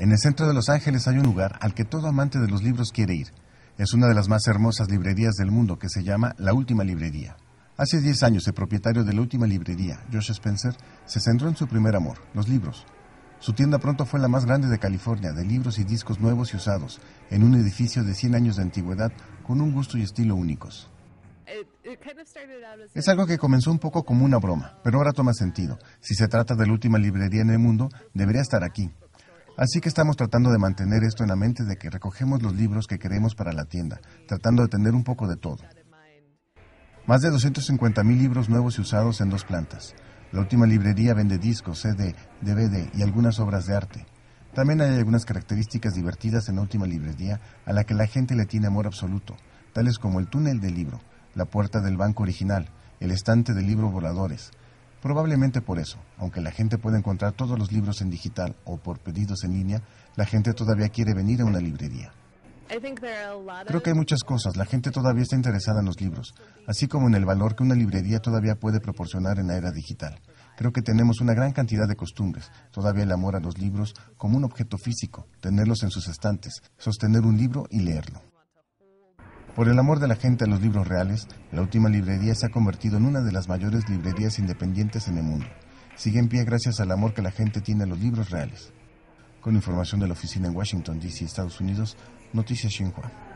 En el centro de Los Ángeles hay un lugar al que todo amante de los libros quiere ir. Es una de las más hermosas librerías del mundo que se llama La Última Librería. Hace 10 años el propietario de La Última Librería, Josh Spencer, se centró en su primer amor, los libros. Su tienda pronto fue la más grande de California de libros y discos nuevos y usados, en un edificio de 100 años de antigüedad con un gusto y estilo únicos. Es algo que comenzó un poco como una broma, pero ahora toma sentido. Si se trata de la última librería en el mundo, debería estar aquí. Así que estamos tratando de mantener esto en la mente de que recogemos los libros que queremos para la tienda, tratando de tener un poco de todo. Más de 250 mil libros nuevos y usados en dos plantas. La última librería vende discos, CD, DVD y algunas obras de arte. También hay algunas características divertidas en la última librería a la que la gente le tiene amor absoluto, tales como el túnel del libro, la puerta del banco original, el estante de libros voladores, Probablemente por eso, aunque la gente puede encontrar todos los libros en digital o por pedidos en línea, la gente todavía quiere venir a una librería. Creo que hay muchas cosas, la gente todavía está interesada en los libros, así como en el valor que una librería todavía puede proporcionar en la era digital. Creo que tenemos una gran cantidad de costumbres, todavía el amor a los libros como un objeto físico, tenerlos en sus estantes, sostener un libro y leerlo. Por el amor de la gente a los libros reales, la última librería se ha convertido en una de las mayores librerías independientes en el mundo. Sigue en pie gracias al amor que la gente tiene a los libros reales. Con información de la oficina en Washington, D.C., Estados Unidos, Noticias Xinhua.